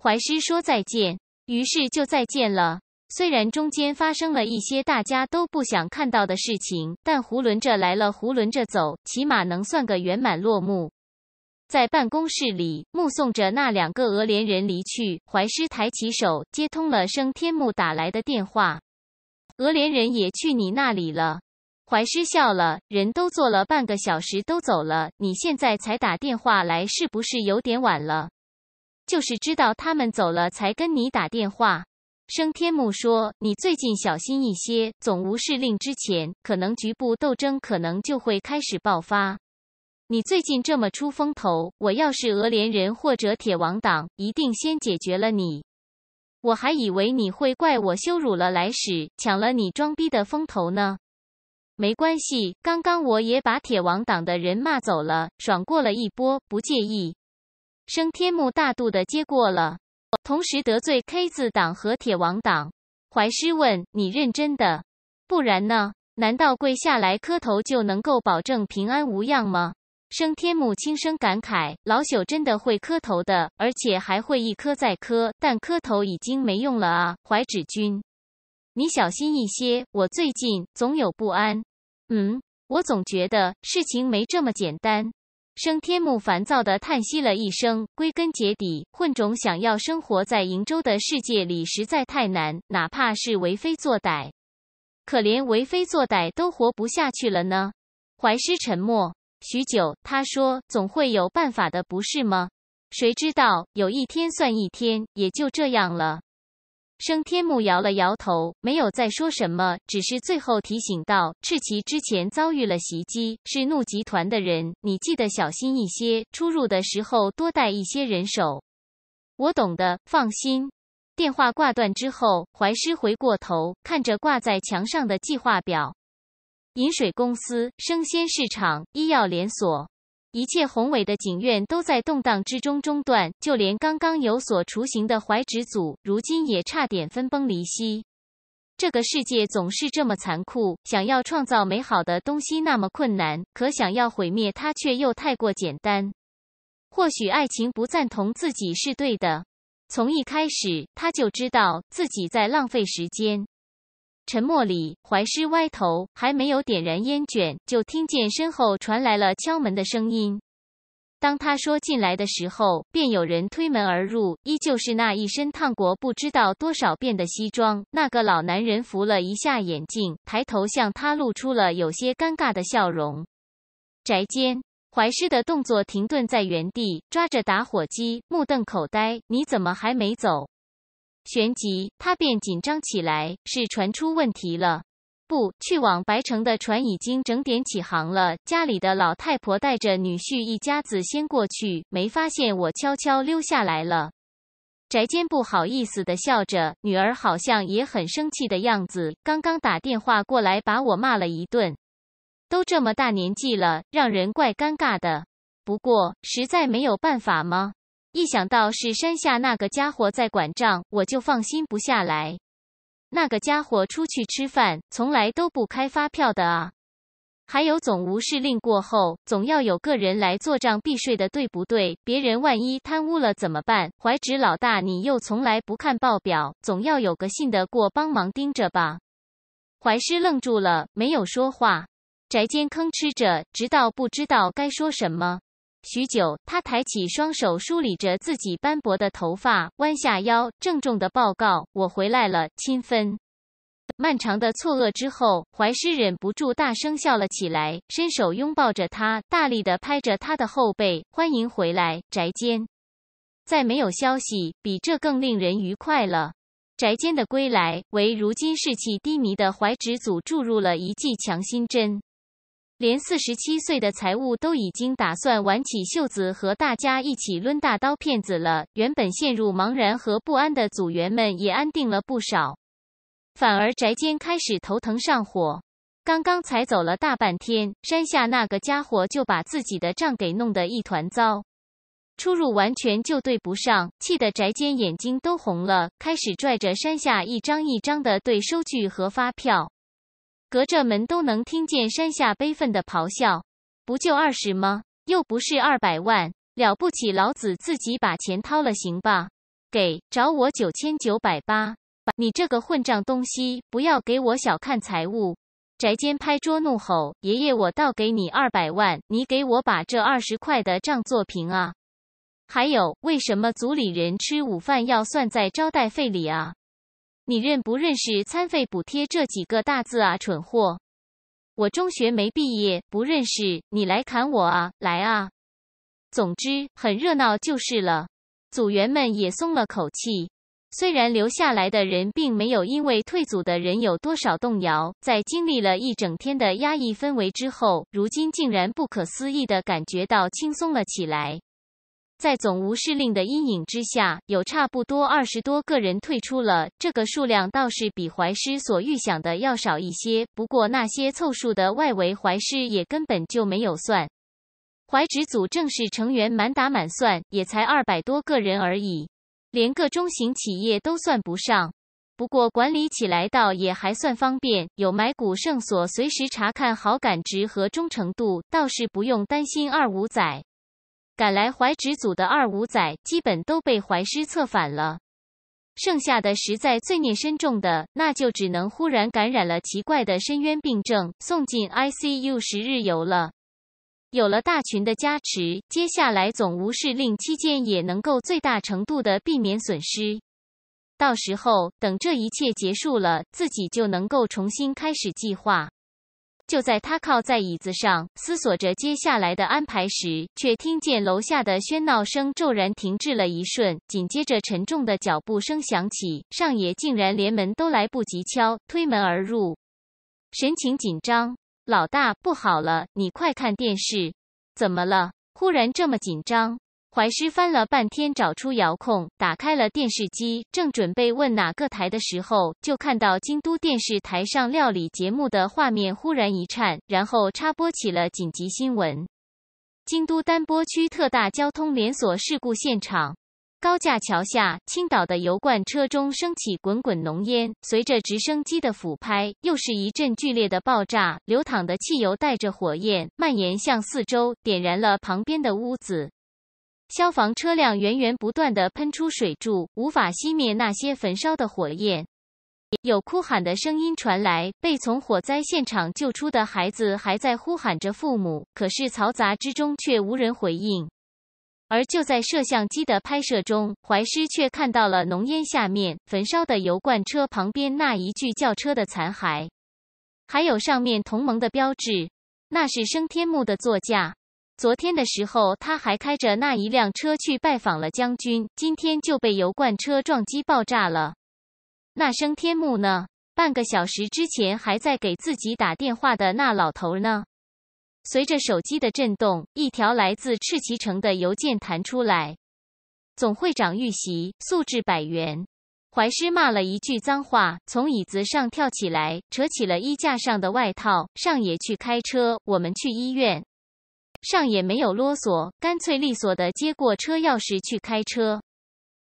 怀师说再见，于是就再见了。虽然中间发生了一些大家都不想看到的事情，但囫囵着来了，囫囵着走，起码能算个圆满落幕。在办公室里，目送着那两个俄联人离去，怀师抬起手接通了升天木打来的电话。俄联人也去你那里了。怀师笑了，人都坐了半个小时都走了，你现在才打电话来，是不是有点晚了？就是知道他们走了才跟你打电话。升天木说：“你最近小心一些，总无事令之前可能局部斗争可能就会开始爆发。你最近这么出风头，我要是俄联人或者铁王党，一定先解决了你。我还以为你会怪我羞辱了来使，抢了你装逼的风头呢。没关系，刚刚我也把铁王党的人骂走了，爽过了一波，不介意。”升天木大度的接过了，同时得罪 K 字党和铁王党。怀师问：“你认真的？不然呢？难道跪下来磕头就能够保证平安无恙吗？”升天木轻声感慨：“老朽真的会磕头的，而且还会一磕再磕，但磕头已经没用了啊。”怀止君，你小心一些，我最近总有不安。嗯，我总觉得事情没这么简单。升天木烦躁地叹息了一声，归根结底，混种想要生活在瀛洲的世界里实在太难，哪怕是为非作歹，可连为非作歹都活不下去了呢。怀师沉默许久，他说：“总会有办法的，不是吗？谁知道有一天算一天，也就这样了。”升天木摇了摇头，没有再说什么，只是最后提醒道：“赤旗之前遭遇了袭击，是怒集团的人，你记得小心一些，出入的时候多带一些人手。”“我懂的，放心。”电话挂断之后，怀师回过头，看着挂在墙上的计划表：饮水公司、生鲜市场、医药连锁。一切宏伟的景愿都在动荡之中中断，就连刚刚有所雏形的怀纸组，如今也差点分崩离析。这个世界总是这么残酷，想要创造美好的东西那么困难，可想要毁灭它却又太过简单。或许爱情不赞同自己是对的，从一开始他就知道自己在浪费时间。沉默里，怀师歪头，还没有点燃烟卷，就听见身后传来了敲门的声音。当他说进来的时候，便有人推门而入，依旧是那一身烫过不知道多少遍的西装。那个老男人扶了一下眼镜，抬头向他露出了有些尴尬的笑容。宅间，怀师的动作停顿在原地，抓着打火机，目瞪口呆：“你怎么还没走？”旋即，他便紧张起来，是船出问题了。不去往白城的船已经整点起航了。家里的老太婆带着女婿一家子先过去，没发现我悄悄溜下来了。翟坚不好意思的笑着，女儿好像也很生气的样子，刚刚打电话过来把我骂了一顿。都这么大年纪了，让人怪尴尬的。不过，实在没有办法吗？一想到是山下那个家伙在管账，我就放心不下来。那个家伙出去吃饭，从来都不开发票的啊！还有总无事令过后，总要有个人来做账避税的，对不对？别人万一贪污了怎么办？怀直老大，你又从来不看报表，总要有个信得过帮忙盯着吧？怀师愣住了，没有说话，宅间吭哧着，直到不知道该说什么。许久，他抬起双手梳理着自己斑驳的头发，弯下腰郑重的报告：“我回来了，亲分。”漫长的错愕之后，怀师忍不住大声笑了起来，伸手拥抱着他，大力的拍着他的后背：“欢迎回来，宅间！再没有消息比这更令人愉快了。”宅间的归来为如今士气低迷的怀执组注入了一剂强心针。连四十七岁的财务都已经打算挽起袖子和大家一起抡大刀片子了。原本陷入茫然和不安的组员们也安定了不少，反而宅间开始头疼上火。刚刚才走了大半天，山下那个家伙就把自己的账给弄得一团糟，出入完全就对不上，气得宅间眼睛都红了，开始拽着山下一张一张的对收据和发票。隔着门都能听见山下悲愤的咆哮。不就二十吗？又不是二百万，了不起？老子自己把钱掏了，行吧？给，找我九千九百八。你这个混账东西，不要给我小看财务。宅间拍桌怒吼：“爷爷，我倒给你二百万，你给我把这二十块的账做平啊！还有，为什么组里人吃午饭要算在招待费里啊？”你认不认识“餐费补贴”这几个大字啊，蠢货！我中学没毕业，不认识。你来砍我啊，来啊！总之很热闹就是了。组员们也松了口气，虽然留下来的人并没有因为退组的人有多少动摇，在经历了一整天的压抑氛围之后，如今竟然不可思议的感觉到轻松了起来。在总无视令的阴影之下，有差不多二十多个人退出了。这个数量倒是比淮师所预想的要少一些。不过那些凑数的外围淮师也根本就没有算。淮直组正式成员满打满算也才二百多个人而已，连个中型企业都算不上。不过管理起来倒也还算方便，有买股圣所随时查看好感值和忠诚度，倒是不用担心二五仔。赶来怀执组的二五仔基本都被怀师策反了，剩下的实在罪孽深重的，那就只能忽然感染了奇怪的深渊病症，送进 ICU 十日游了。有了大群的加持，接下来总无视令期间也能够最大程度的避免损失。到时候等这一切结束了，自己就能够重新开始计划。就在他靠在椅子上思索着接下来的安排时，却听见楼下的喧闹声骤然停滞了一瞬，紧接着沉重的脚步声响起，上野竟然连门都来不及敲，推门而入，神情紧张。老大不好了，你快看电视，怎么了？忽然这么紧张。怀师翻了半天，找出遥控，打开了电视机。正准备问哪个台的时候，就看到京都电视台上料理节目的画面忽然一颤，然后插播起了紧急新闻：京都丹波区特大交通连锁事故现场，高架桥下青岛的油罐车中升起滚滚浓烟，随着直升机的俯拍，又是一阵剧烈的爆炸，流淌的汽油带着火焰蔓延向四周，点燃了旁边的屋子。消防车辆源源不断地喷出水柱，无法熄灭那些焚烧的火焰。有哭喊的声音传来，被从火灾现场救出的孩子还在呼喊着父母，可是嘈杂之中却无人回应。而就在摄像机的拍摄中，怀师却看到了浓烟下面焚烧的油罐车旁边那一具轿车的残骸，还有上面同盟的标志，那是升天木的座驾。昨天的时候，他还开着那一辆车去拜访了将军。今天就被油罐车撞击爆炸了。那升天木呢？半个小时之前还在给自己打电话的那老头呢？随着手机的震动，一条来自赤旗城的邮件弹出来。总会长遇袭，素质百元。怀师骂了一句脏话，从椅子上跳起来，扯起了衣架上的外套。上野去开车，我们去医院。上也没有啰嗦，干脆利索的接过车钥匙去开车。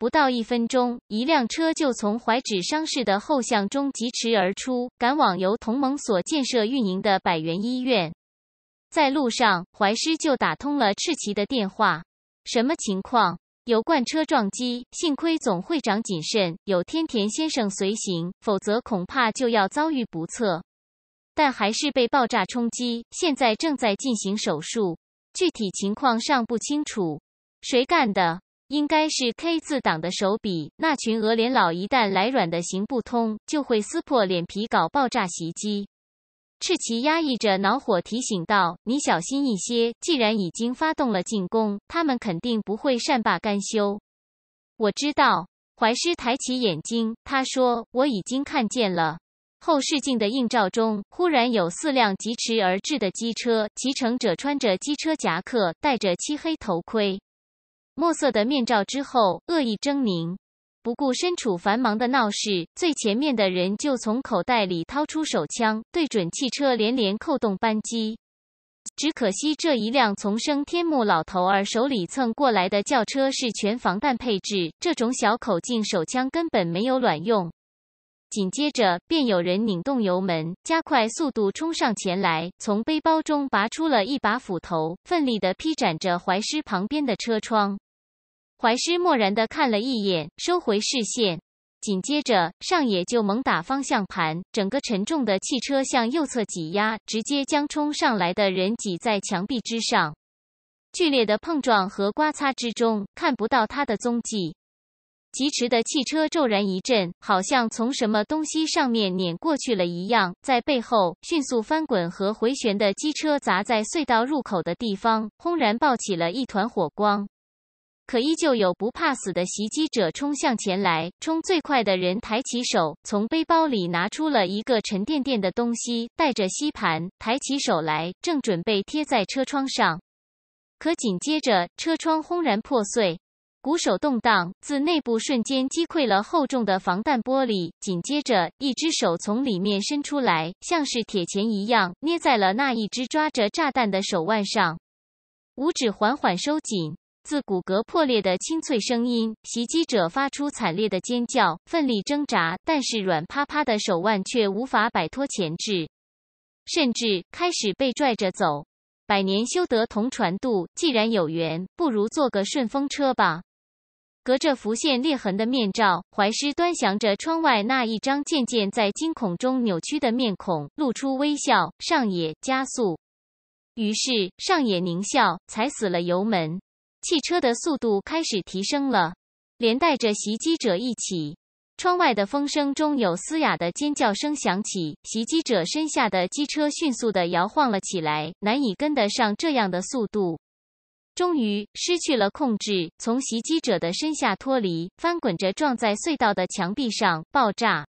不到一分钟，一辆车就从怀纸商事的后巷中疾驰而出，赶往由同盟所建设运营的百元医院。在路上，怀师就打通了赤旗的电话：“什么情况？有罐车撞击，幸亏总会长谨慎，有天田先生随行，否则恐怕就要遭遇不测。”但还是被爆炸冲击，现在正在进行手术，具体情况尚不清楚。谁干的？应该是 K 字党的手笔。那群俄联老一旦来软的行不通，就会撕破脸皮搞爆炸袭击。赤旗压抑着恼火，提醒道：“你小心一些，既然已经发动了进攻，他们肯定不会善罢甘休。”我知道。怀师抬起眼睛，他说：“我已经看见了。”后视镜的映照中，忽然有四辆疾驰而至的机车，骑乘者穿着机车夹克，戴着漆黑头盔，墨色的面罩之后，恶意狰狞。不顾身处繁忙的闹市，最前面的人就从口袋里掏出手枪，对准汽车连连扣动扳机。只可惜，这一辆从升天木老头儿手里蹭过来的轿车是全防弹配置，这种小口径手枪根本没有卵用。紧接着，便有人拧动油门，加快速度冲上前来，从背包中拔出了一把斧头，奋力地劈斩着怀师旁边的车窗。怀师漠然地看了一眼，收回视线。紧接着，上野就猛打方向盘，整个沉重的汽车向右侧挤压，直接将冲上来的人挤在墙壁之上。剧烈的碰撞和刮擦之中，看不到他的踪迹。疾驰的汽车骤然一震，好像从什么东西上面碾过去了一样，在背后迅速翻滚和回旋的机车砸在隧道入口的地方，轰然爆起了一团火光。可依旧有不怕死的袭击者冲向前来，冲最快的人抬起手，从背包里拿出了一个沉甸甸的东西，带着吸盘抬起手来，正准备贴在车窗上，可紧接着车窗轰然破碎。鼓手动荡，自内部瞬间击溃了厚重的防弹玻璃。紧接着，一只手从里面伸出来，像是铁钳一样捏在了那一只抓着炸弹的手腕上。五指缓缓收紧，自骨骼破裂的清脆声音，袭击者发出惨烈的尖叫，奋力挣扎，但是软趴趴的手腕却无法摆脱钳制，甚至开始被拽着走。百年修得同船渡，既然有缘，不如做个顺风车吧。隔着浮现裂痕的面罩，怀师端详着窗外那一张渐渐在惊恐中扭曲的面孔，露出微笑。上野加速，于是上野狞笑，踩死了油门，汽车的速度开始提升了，连带着袭击者一起。窗外的风声中有嘶哑的尖叫声响起，袭击者身下的机车迅速地摇晃了起来，难以跟得上这样的速度。终于失去了控制，从袭击者的身下脱离，翻滚着撞在隧道的墙壁上爆炸。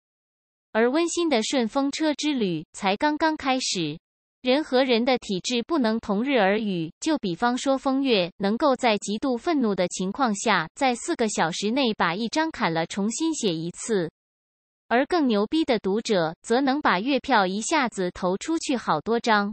而温馨的顺风车之旅才刚刚开始。人和人的体质不能同日而语。就比方说，风月能够在极度愤怒的情况下，在四个小时内把一张砍了，重新写一次；而更牛逼的读者，则能把月票一下子投出去好多张。